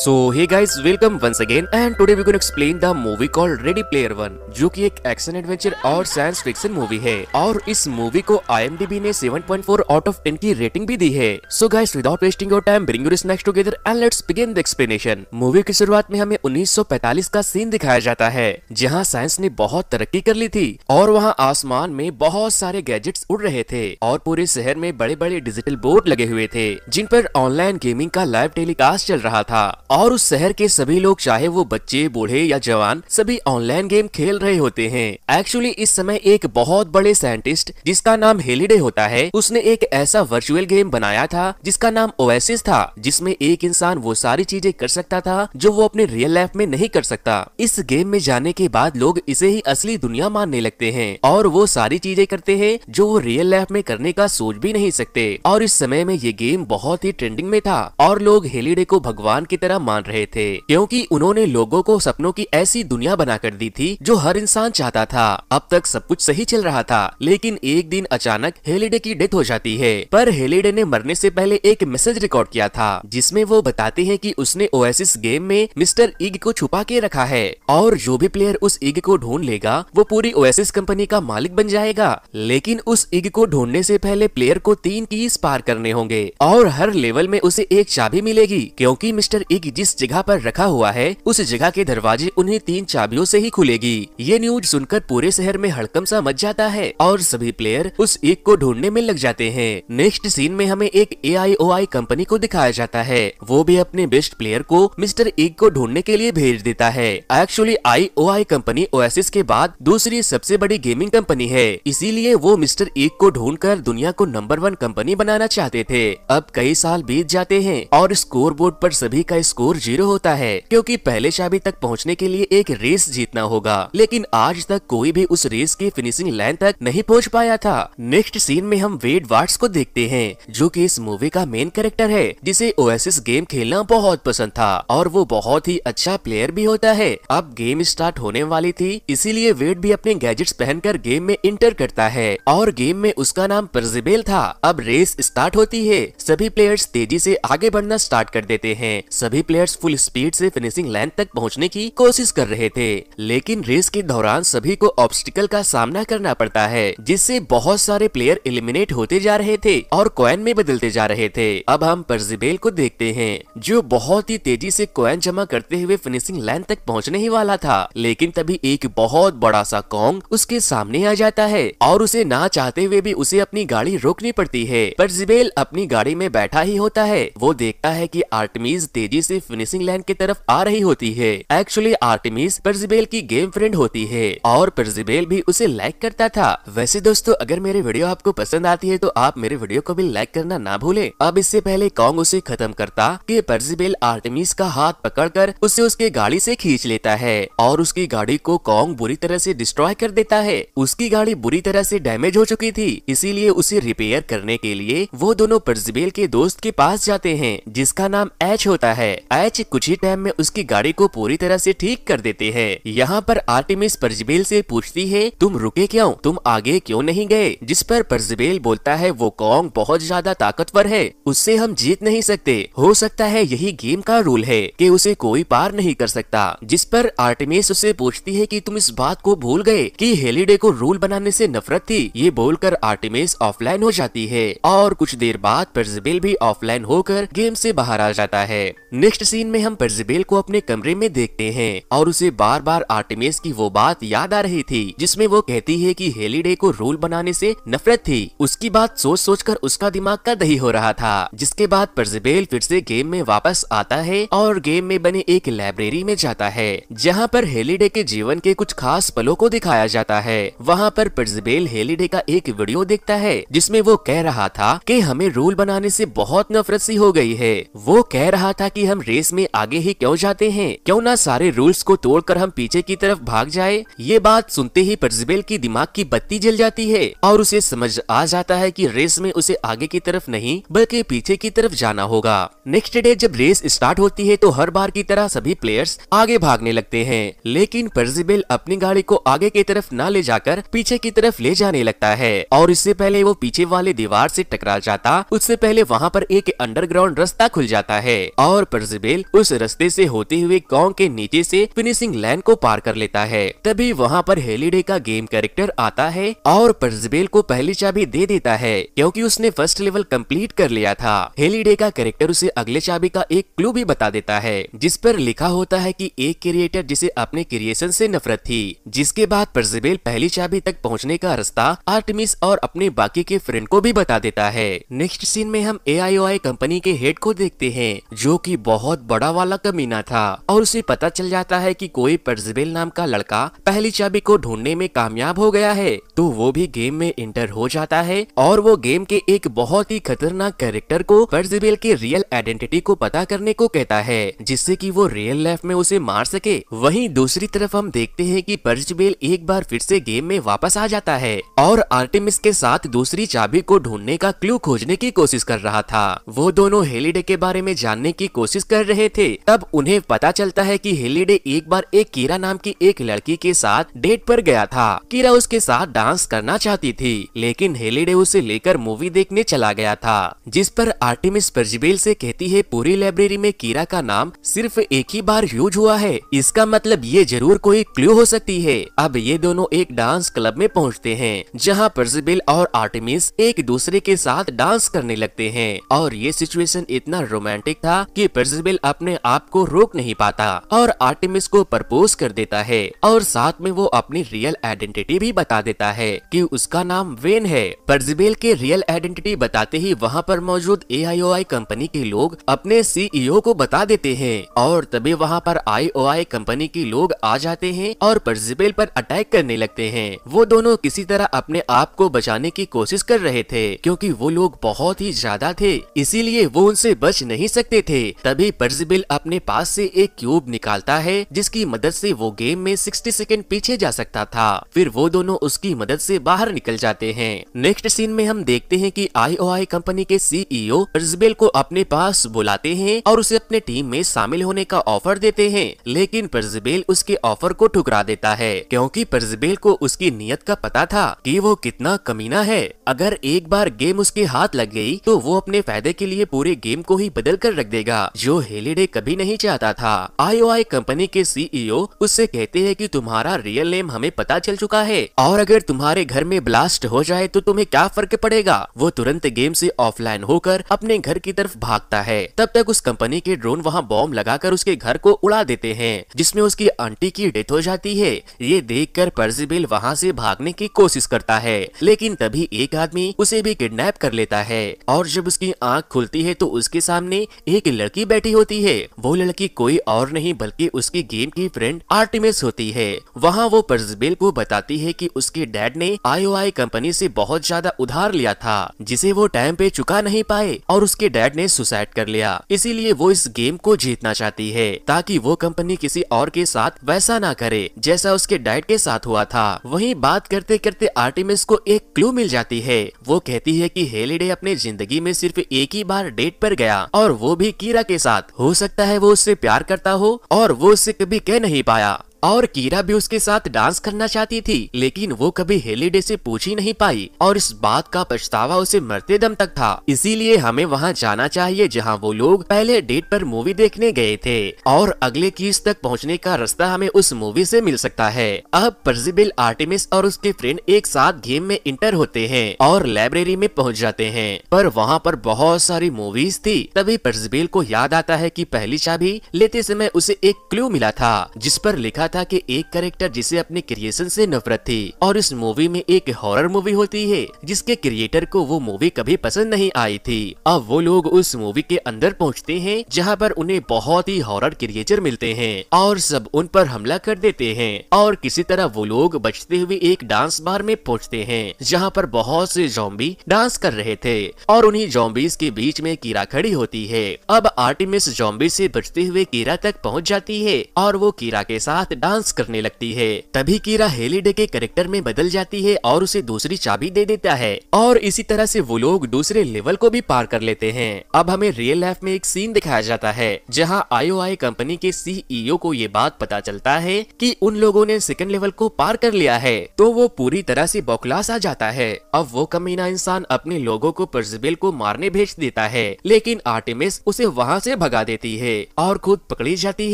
so hey guys welcome once again and today we gonna explain the movie called ready player one जो कि एक action adventure और science fiction movie है और इस movie को आईएमडीबी ने 7.4 आउट ऑफ 10 की रेटिंग भी दी है so guys without wasting your time bring your snacks together and let's begin the explanation movie की शुरुआत में हमें 1945 का सीन दिखाया जाता है जहाँ साइंस ने बहुत तरक्की कर ली थी और वहाँ आसमान में बहुत सारे गैजेट्स उड़ रहे थे और पूरे शहर में बड़े बड़े डिजिटल बोर्ड लगे हुए थे जिन पर ऑनलाइन गेमिंग का लाइव टेलीकास्ट चल रहा था और उस शहर के सभी लोग चाहे वो बच्चे बूढ़े या जवान सभी ऑनलाइन गेम खेल रहे होते हैं एक्चुअली इस समय एक बहुत बड़े साइंटिस्ट जिसका नाम हेलीडे होता है उसने एक ऐसा वर्चुअल गेम बनाया था जिसका नाम ओएसिस था जिसमें एक इंसान वो सारी चीजें कर सकता था जो वो अपने रियल लाइफ में नहीं कर सकता इस गेम में जाने के बाद लोग इसे ही असली दुनिया मानने लगते है और वो सारी चीजें करते हैं जो वो रियल लाइफ में करने का सोच भी नहीं सकते और इस समय में ये गेम बहुत ही ट्रेंडिंग में था और लोग हेलीडे को भगवान की तरह तरह मान रहे थे क्योंकि उन्होंने लोगों को सपनों की ऐसी दुनिया बनाकर दी थी जो हर इंसान चाहता था अब तक सब कुछ सही चल रहा था लेकिन एक दिन अचानक हेलिडे की डेथ हो जाती है पर हेलिडे ने मरने से पहले एक मैसेज रिकॉर्ड किया था जिसमे वो बताते हैं की उसने ओएसिस गेम में मिस्टर इग को छुपा के रखा है और जो भी प्लेयर उस इग को ढूंढ लेगा वो पूरी ओएसिस कंपनी का मालिक बन जाएगा लेकिन उस इग को ढूंढने से पहले प्लेयर को तीन कीज पार करने होंगे और हर लेवल में उसे एक चाबी मिलेगी क्योंकि मिस्टर एक जिस जगह पर रखा हुआ है उस जगह के दरवाजे उन्हें तीन चाबियों से ही खुलेगी ये न्यूज सुनकर पूरे शहर में हड़कम सा मच जाता है और सभी प्लेयर उस एक को ढूंढने में लग जाते हैं नेक्स्ट सीन में हमें एक ए कंपनी को दिखाया जाता है वो भी अपने बेस्ट प्लेयर को मिस्टर एक को ढूंढने के लिए भेज देता है एक्चुअली आई कंपनी ओएसिस के बाद दूसरी सबसे बड़ी गेमिंग कंपनी है इसीलिए वो मिस्टर एक को ढूंढकर दुनिया को नंबर वन कंपनी बनाना चाहते थे अब कई साल बीत जाते हैं और स्कोर बोर्ड पर सभी का स्कोर जीरो होता है क्योंकि पहले शाबी तक पहुंचने के लिए एक रेस जीतना होगा लेकिन आज तक कोई भी उस रेस की फिनिशिंग लाइन तक नहीं पहुंच पाया था नेक्स्ट सीन में हम वेड वार्ड्स को देखते हैं जो कि इस मूवी का मेन कैरेक्टर है जिसे ओएसिस गेम खेलना बहुत पसंद था और वो बहुत ही अच्छा प्लेयर भी होता है अब गेम स्टार्ट होने वाली थी इसीलिए वेड भी अपने गैजेट्स पहनकर गेम में इंटर करता है और गेम में उसका नाम प्रजिबेल था अब रेस स्टार्ट होती है सभी प्लेयर्स तेजी से आगे बढ़ना स्टार्ट कर देते हैं सभी सभी प्लेयर्स फुल स्पीड से फिनिशिंग लाइन तक पहुंचने की कोशिश कर रहे थे लेकिन रेस के दौरान सभी को ऑब्स्टिकल का सामना करना पड़ता है जिससे बहुत सारे प्लेयर एलिमिनेट होते जा रहे थे और कॉइन में बदलते जा रहे थे अब हम परजिबेल को देखते हैं जो बहुत ही तेजी से कॉइन जमा करते हुए फिनिशिंग लाइन तक पहुँचने ही वाला था लेकिन तभी एक बहुत बड़ा सा कॉन्ग उसके सामने आ जाता है और उसे ना चाहते हुए भी उसे अपनी गाड़ी रोकनी पड़ती है पर्जिबेल अपनी गाड़ी में बैठा ही होता है वो देखता है की आर्टमीज तेजी तेजी से फिनिशिंग लाइन की तरफ आ रही होती है एक्चुअली आर्टिमिस परजिबेल की गेम फ्रेंड होती है और परजिबेल भी उसे लाइक करता था वैसे दोस्तों अगर मेरे वीडियो आपको पसंद आती है तो आप मेरे वीडियो को भी लाइक करना ना भूले अब इससे पहले कॉन्ग उसे खत्म करता की प्रजिबेल आर्टिमिस का हाथ कर उसे उसके गाड़ी ऐसी खींच लेता है और उसकी गाड़ी को कॉन्ग बुरी तरह ऐसी डिस्ट्रॉय कर देता है उसकी गाड़ी बुरी तरह ऐसी डैमेज हो चुकी थी इसीलिए उसे रिपेयर करने के लिए वो दोनों प्रजिबेल के दोस्त के पास जाते हैं जिसका नाम एच होता है एच कुछ ही टाइम में उसकी गाड़ी को पूरी तरह से ठीक कर देते हैं यहाँ पर आर्टिमिस परजबेल से पूछती है तुम रुके क्यों तुम आगे क्यों नहीं गए जिस पर परजबेल बोलता है वो कॉन्ग बहुत ज्यादा ताकतवर है उससे हम जीत नहीं सकते हो सकता है यही गेम का रूल है की उसे कोई पार नहीं कर सकता जिस पर आर्टिमिस उसे पूछती है की तुम इस बात को भूल गए की हेलीडे को रूल बनाने ऐसी नफरत थी ये बोलकर आर्टिमिस ऑफलाइन हो जाती है और कुछ देर बाद परजबेल भी ऑफलाइन होकर गेम से बाहर आ जाता है नेक्स्ट सीन में हम परजिबेल को अपने कमरे में देखते हैं और उसे बार बार आर्टिमेस की वो बात याद आ रही थी जिसमें वो कहती है कि हेलीडे को रूल बनाने से नफरत थी उसकी बात सोच सोच कर उसका दिमाग का दही हो रहा था जिसके बाद परजिबेल फिर से गेम में वापस आता है और गेम में बने एक लाइब्रेरी में जाता है जहाँ पर हेलीडे के जीवन के कुछ खास पलों को दिखाया जाता है वहाँ पर परजिबेल हेलीडे का एक वीडियो देखता है जिसमे वो कह रहा था की हमें रूल बनाने से बहुत नफरत सी हो गई है वो कह रहा था की हम रेस में आगे ही क्यों जाते हैं क्यों ना सारे रूल्स को तोड़कर हम पीछे की तरफ भाग जाए ये बात सुनते ही परजिबेल की दिमाग की बत्ती जल जाती है और उसे समझ आ जाता है की रेस में उसे आगे की तरफ नहीं बल्कि पीछे की तरफ जाना होगा नेक्स्ट डे जब रेस स्टार्ट होती है तो हर बार की तरह सभी प्लेयर्स आगे भागने लगते है लेकिन परजिबेल अपनी गाड़ी को आगे की तरफ न ले जाकर पीछे की तरफ ले जाने लगता है और इससे पहले वो पीछे वाले दीवार ऐसी टकरा जाता उससे पहले वहाँ पर एक अंडरग्राउंड रास्ता खुल जाता है और मर्जबेल उस रस्ते से होते हुए गांव के नीचे से फिनिशिंग लाइन को पार कर लेता है तभी वहाँ पर हेलीडे का गेम कैरेक्टर आता है और पर्जबेल को पहली चाबी दे देता है क्योंकि उसने फर्स्ट लेवल कंप्लीट कर लिया था हेलीडे का कैरेक्टर उसे अगले चाबी का एक क्लू भी बता देता है जिस पर लिखा होता है की एक क्रिएटर जिसे अपने क्रिएशन ऐसी नफरत थी जिसके बाद पर्जबेल पहली चाबी तक पहुँचने का रास्ता आर्टमिस और अपने बाकी के फ्रेंड को भी बता देता है नेक्स्ट सीन में हम ए कंपनी के हेड को देखते हैं जो कि बहुत बड़ा वाला कमीना था और उसे पता चल जाता है कि कोई पर्जबेल नाम का लड़का पहली चाबी को ढूंढने में कामयाब हो गया है तो वो भी गेम में इंटर हो जाता है और वो गेम के एक बहुत ही खतरनाक कैरेक्टर को पर्जबेल के रियल आइडेंटिटी को पता करने को कहता है जिससे की वो रियल लाइफ में उसे मार सके वही दूसरी तरफ हम देखते है की पर्जबेल एक बार फिर से गेम में वापस आ जाता है और आर्टिमिस के साथ दूसरी चाबी को ढूंढने का क्लू खोजने की कोशिश कर रहा था वो दोनों हेलीडे के बारे में जानने की कोशिश कोशिश कर रहे थे तब उन्हें पता चलता है कि हेलीडे एक बार एक कीरा नाम की एक लड़की के साथ डेट पर गया था कीरा उसके साथ डांस करना चाहती थी लेकिन हेलीडे उसे लेकर मूवी देखने चला गया था जिस पर आर्टिमिस प्रजबेल से कहती है पूरी लाइब्रेरी में कीरा का नाम सिर्फ एक ही बार यूज हुआ है इसका मतलब ये जरूर कोई क्लू हो सकती है अब ये दोनों एक डांस क्लब में पहुँचते हैं जहाँ प्रजबेल और आर्टिमिस एक दूसरे के साथ डांस करने लगते है और ये सिचुएशन इतना रोमांटिक था की फिजिबल अपने आप को रोक नहीं पाता और आर्टिमिस को प्रपोज कर देता है और साथ में वो अपनी रियल आइडेंटिटी भी बता देता है कि उसका नाम वेन है फर्जिबेल के रियल आइडेंटिटी बताते ही वहाँ पर मौजूद ए कंपनी के लोग अपने सीईओ e को बता देते हैं और तभी वहाँ पर आई कंपनी के लोग आ जाते हैं और फर्जिबेल पर अटैक करने लगते है वो दोनों किसी तरह अपने आप को बचाने की कोशिश कर रहे थे क्यूँकी वो लोग बहुत ही ज्यादा थे इसीलिए वो उनसे बच नहीं सकते थे तभी पर्जिबिल अपने पास से एक क्यूब निकालता है जिसकी मदद से वो गेम में 60 सेकंड पीछे जा सकता था फिर वो दोनों उसकी मदद से बाहर निकल जाते हैं नेक्स्ट सीन में हम देखते हैं कि आईओआई कंपनी के सीईओ पर्जिबिल e को अपने पास बुलाते हैं और उसे अपने टीम में शामिल होने का ऑफर देते हैं लेकिन पर्जिबेल उसके ऑफर को ठुकरा देता है क्योंकि पर्जिबेल को उसकी नीयत का पता था कि वो कितना कमीना है अगर एक बार गेम उसके हाथ लग गई तो वो अपने फायदे के लिए पूरे गेम को ही बदल कर रख देगा जो हेलीडे कभी नहीं चाहता था आईओआई कंपनी के सीईओ e उससे कहते हैं कि तुम्हारा रियल नेम हमें पता चल चुका है और अगर तुम्हारे घर में ब्लास्ट हो जाए तो तुम्हें क्या फर्क पड़ेगा वो तुरंत गेम से ऑफलाइन होकर अपने घर की तरफ भागता है तब तक उस कंपनी के ड्रोन वहाँ बॉम्ब लगा उसके घर को उड़ा देते हैं जिसमे उसकी आंटी की डेथ हो जाती है ये देख कर पर्जिबिल वहाँ भागने की कोशिश करता है लेकिन तभी एक आदमी उसे भी किडनैप कर लेता है और जब उसकी आँख खुलती है तो उसके सामने एक लड़की बैठी होती है वो लड़की कोई और नहीं बल्कि उसकी गेम की फ्रेंड आर्टिमिस होती है वहाँ वो पर्जबेल को बताती है कि उसके डैड ने आई कंपनी से बहुत ज्यादा उधार लिया था जिसे वो टाइम पे चुका नहीं पाए और उसके डैड ने सुसाइड कर लिया इसीलिए वो इस गेम को जीतना चाहती है ताकि वो कंपनी किसी और के साथ वैसा ना करे जैसा उसके डैड के साथ हुआ था वही बात करते करते आर्टिमिस को एक क्लू मिल जाती है वो कहती है की हेलीडे अपने जिंदगी में सिर्फ एक ही बार डेट पर गया और वो भी कीरा के साथ हो सकता है वो उससे प्यार करता हो और वो उससे कभी कह नहीं पाया और कीरा भी उसके साथ डांस करना चाहती थी लेकिन वो कभी हेलीडे से पूछ ही नहीं पाई और इस बात का पछतावा उसे मरते दम तक था इसीलिए हमें वहाँ जाना चाहिए जहाँ वो लोग पहले डेट पर मूवी देखने गए थे और अगले कीस तक पहुँचने का रास्ता हमें उस मूवी से मिल सकता है अब प्रजिबिल आर्टिमिस और उसके फ्रेंड एक साथ गेम में इंटर होते हैं और लाइब्रेरी में पहुँच जाते हैं पर वहाँ पर बहुत सारी मूवीज थी तभी प्रजिबिल को याद आता है की पहली चाबी लेते समय उसे एक क्लू मिला था जिस पर लिखा था कि एक करेक्टर जिसे अपने क्रिएशन से नफरत थी और इस मूवी में एक हॉरर मूवी होती है जिसके क्रिएटर को वो मूवी कभी पसंद नहीं आई थी अब वो लोग उस मूवी के अंदर पहुँचते हैं जहाँ पर उन्हें बहुत ही हॉरर क्रिएटर मिलते हैं और सब उन पर हमला कर देते हैं और किसी तरह वो लोग बचते हुए एक डांस बार में पहुँचते हैं जहाँ पर बहुत से जॉम्बी डांस कर रहे थे और उन्ही जॉम्बीज के बीच में कीरा खड़ी होती है अब आर्टिमिस जॉम्बी से बचते हुए कीरा तक पहुँच जाती है और वो कीरा के साथ डांस करने लगती है तभी कीरा हेलीडे के करेक्टर में बदल जाती है और उसे दूसरी चाबी दे देता है और इसी तरह से वो लोग दूसरे लेवल को भी पार कर लेते हैं अब हमें रियल लाइफ में एक सीन दिखाया जाता है जहाँ आई कंपनी के सीईओ e को ये बात पता चलता है कि उन लोगों ने सेकंड लेवल को पार कर लिया है तो वो पूरी तरह से बौखलास आ जाता है अब वो कमीना इंसान अपने लोगो को पर्जिबेल को मारने भेज देता है लेकिन आर्टिमिस उसे वहाँ ऐसी भगा देती है और खुद पकड़ी जाती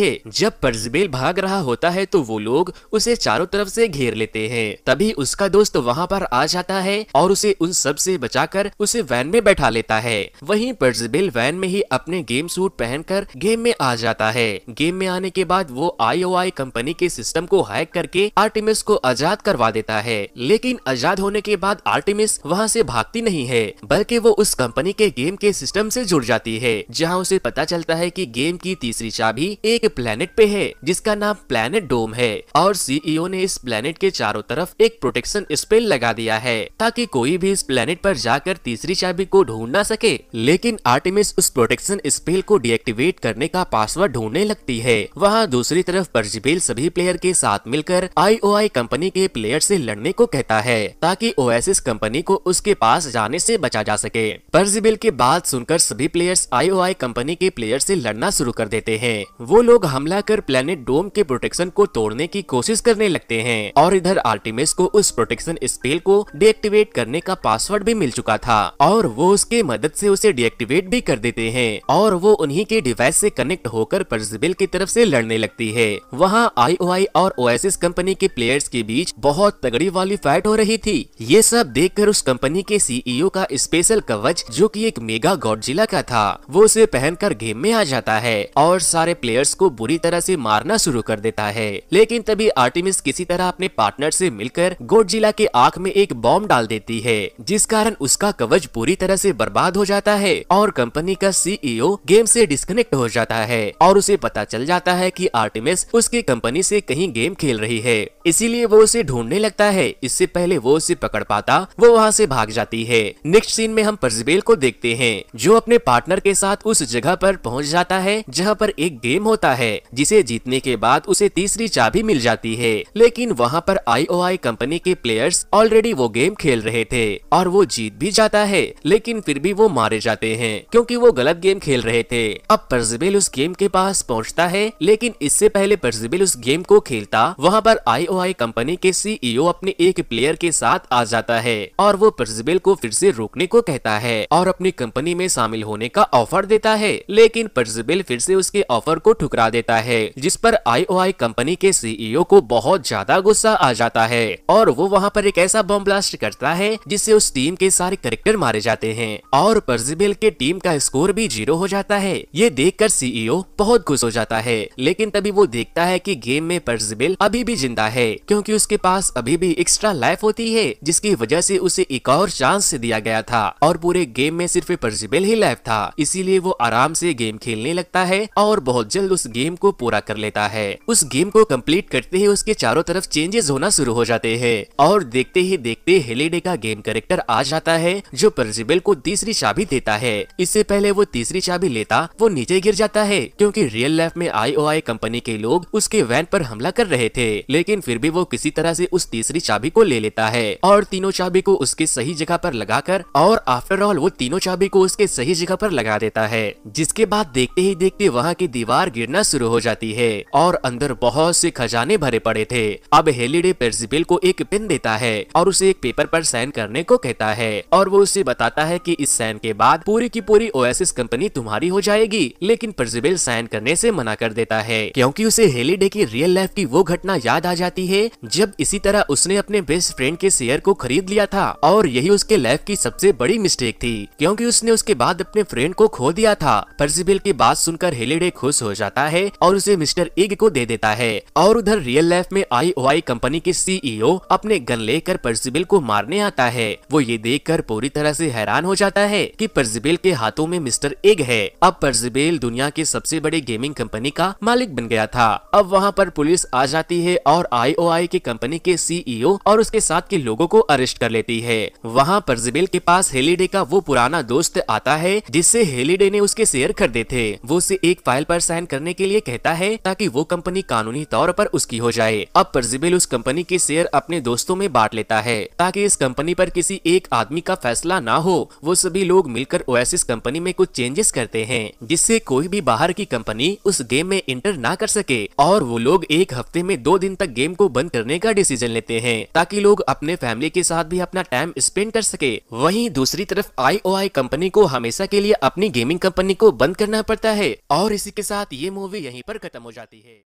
है जब पर्जिबेल भाग रहा होता है है तो वो लोग उसे चारों तरफ से घेर लेते हैं तभी उसका दोस्त वहाँ पर आ जाता है और उसे उन सब से बचाकर उसे वैन में बैठा लेता है वहीं पर्जबिल वैन में ही अपने गेम सूट पहनकर गेम में आ जाता है गेम में आने के बाद वो आई कंपनी के सिस्टम को हैक करके आर्टिमिस को आजाद करवा देता है लेकिन आजाद होने के बाद आर्टिमिस वहाँ से भागती नहीं है बल्कि वो उस कंपनी के गेम के सिस्टम से जुड़ जाती है जहाँ उसे पता चलता है कि गेम की तीसरी चाबी एक प्लेनेट पे है जिसका नाम प्लेनेट प्लेनेट डोम है और सीईओ e ने इस प्लेनेट के चारों तरफ एक प्रोटेक्शन स्पेल लगा दिया है ताकि कोई भी इस प्लेनेट पर जाकर तीसरी चाबी को ढूंढ ना सके लेकिन आर्टिमिस उस प्रोटेक्शन स्पेल को डिएक्टिवेट करने का पासवर्ड ढूंढने लगती है वहाँ दूसरी तरफ बर्जबेल सभी प्लेयर के साथ मिलकर आई कंपनी के प्लेयर ऐसी लड़ने को कहता है ताकि ओ कंपनी को उसके पास जाने ऐसी बचा जा सके बर्जबेल की बात सुनकर सभी प्लेयर्स आई कंपनी के प्लेयर ऐसी लड़ना शुरू कर देते हैं वो लोग हमला कर प्लेनेट डोम के प्रोटेक्शन बंधन को तोड़ने की कोशिश करने लगते हैं और इधर आर्टिमिस को उस प्रोटेक्शन स्पेल को डीएक्टिवेट करने का पासवर्ड भी मिल चुका था और वो उसके मदद से उसे डीएक्टिवेट भी कर देते हैं और वो उन्हीं के डिवाइस से कनेक्ट होकर परजिबिल की तरफ से लड़ने लगती है वहाँ आई और एस कंपनी के प्लेयर्स के बीच बहुत तगड़ी वाली फाइट हो रही थी ये सब कर उस कंपनी के सीईओ e का स्पेशल कवच जो की एक मेगा जिला का था वो उसे पहनकर गेम में आ जाता है और सारे प्लेयर्स को बुरी तरह से मारना शुरू कर देता है है लेकिन तभी आर्टिमिस किसी तरह अपने पार्टनर से मिलकर गोडजिला के आंख में एक बॉम्ब डाल देती है जिस कारण उसका कवच पूरी तरह से बर्बाद हो जाता है और कंपनी का सीईओ गेम e से डिस्कनेक्ट हो जाता है और उसे पता चल जाता है कि आर्टिमिस उसकी कंपनी से कहीं गेम खेल रही है इसीलिए वो उसे ढूंढने लगता है इससे पहले वो उसे पकड़ पाता वो वहाँ से भाग जाती है नेक्स्ट सीन में हम पर्जबेल को देखते हैं जो अपने पार्टनर के साथ उस जगह पर पहुँच जाता है जहाँ पर एक गेम होता है जिसे जीतने के बाद उसे तीसरी चाबी मिल जाती है लेकिन वहाँ पर आई कंपनी के प्लेयर्स ऑलरेडी वो गेम खेल रहे थे और वो जीत भी जाता है लेकिन फिर भी वो मारे जाते हैं क्योंकि वो गलत गेम खेल रहे थे अब परजिबिल उस गेम के पास पहुँचता है लेकिन इससे पहले परजिबिल उस गेम को खेलता वहाँ पर आई कंपनी के सीईओ e अपने एक प्लेयर के साथ आ जाता है और वो परजिबिल को फिर से रोकने को कहता है और अपनी कंपनी में शामिल होने का ऑफर देता है लेकिन परजिबिल फिर से उसके ऑफर को ठुकरा देता है जिस पर आई कंपनी कंपनी के सीईओ e को बहुत ज्यादा गुस्सा आ जाता है और वो वहाँ पर एक ऐसा बम ब्लास्ट करता है जिससे उस टीम के सारे करेक्टर मारे जाते हैं और पर्जिबेल के टीम का स्कोर भी जीरो हो जाता है ये देख कर सीईओ e बहुत खुश हो जाता है लेकिन तभी वो देखता है की गेम में पर्जिबेल अभी भी जिंदा है क्यूँकी उसके पास अभी भी एक्स्ट्रा लाइफ होती है जिसकी वजह से उसे एक और चांस दिया गया था और पूरे गेम में सिर्फ पर्जिबेल ही लाइफ था इसीलिए वो आराम से गेम खेलने लगता है और बहुत जल्द उस गेम को पूरा कर लेता है उस गेम गेम को कंप्लीट करते ही उसके चारों तरफ चेंजेस होना शुरू हो जाते हैं और देखते ही देखते हेलेडे का गेम कैरेक्टर आ जाता है जो परजिबेल को तीसरी चाबी देता है इससे पहले वो तीसरी चाबी लेता वो नीचे गिर जाता है क्योंकि रियल लाइफ में आई कंपनी के लोग उसके वैन पर हमला कर रहे थे लेकिन फिर भी वो किसी तरह से उस तीसरी चाबी को ले लेता है और तीनों चाबी को उसके सही जगह पर लगाकर और आफ्टर ऑल वो तीनों चाबी को उसके सही जगह पर लगा देता है जिसके बाद देखते ही देखते वहाँ की दीवार गिरना शुरू हो जाती है और अंदर बहुत बहुत से खजाने भरे पड़े थे अब हेलीडे प्रिंसिपल को एक पिन देता है और उसे एक पेपर पर साइन करने को कहता है और वो उसे बताता है कि इस साइन के बाद पूरी की पूरी ओएसएस कंपनी तुम्हारी हो जाएगी लेकिन प्रिंसिपल साइन करने से मना कर देता है क्योंकि उसे हेलीडे की रियल लाइफ की वो घटना याद आ जाती है जब इसी तरह उसने अपने बेस्ट फ्रेंड के शेयर को खरीद लिया था और यही उसके लाइफ की सबसे बड़ी मिस्टेक थी क्योंकि उसने उसके बाद अपने फ्रेंड को खो दिया था प्रिंसिपल की बात सुनकर हेलीडे खुश हो जाता है और उसे मिस्टर इग को दे देता है है और उधर रियल लाइफ में आई ओ आई कंपनी के सीईओ e अपने गन लेकर परसिबिल को मारने आता है वो ये देख कर पूरी तरह ऐसी हैरान हो जाता है की परसिबिल के हाथों में मिस्टर एग है अब परसिबिल दुनिया के सबसे बड़े गेमिंग कंपनी का मालिक बन गया था अब वहाँ पर पुलिस आ जाती है और आई ओ आई की कंपनी के सीईओ e और उसके साथ के लोगों को अरेस्ट कर लेती है वहाँ परजिबेल के पास हेलीडे का वो पुराना दोस्त आता है जिससे हेलीडे ने उसके शेयर खरीदे थे वो उसे एक फाइल पर साइन करने के लिए कहता है ताकि वो कंपनी कानूनी कानूनी तौर पर उसकी हो जाए अब परजिबिल उस कंपनी के शेयर अपने दोस्तों में बांट लेता है ताकि इस कंपनी पर किसी एक आदमी का फैसला ना हो वो सभी लोग मिलकर ओएसिस कंपनी में कुछ चेंजेस करते हैं जिससे कोई भी बाहर की कंपनी उस गेम में इंटर ना कर सके और वो लोग एक हफ्ते में दो दिन तक गेम को बंद करने का डिसीजन लेते हैं ताकि लोग अपने फैमिली के साथ भी अपना टाइम स्पेंड कर सके वही दूसरी तरफ आई कंपनी को हमेशा के लिए अपनी गेमिंग कंपनी को बंद करना पड़ता है और इसी के साथ ये मूवी यहीं पर खत्म हो जाती है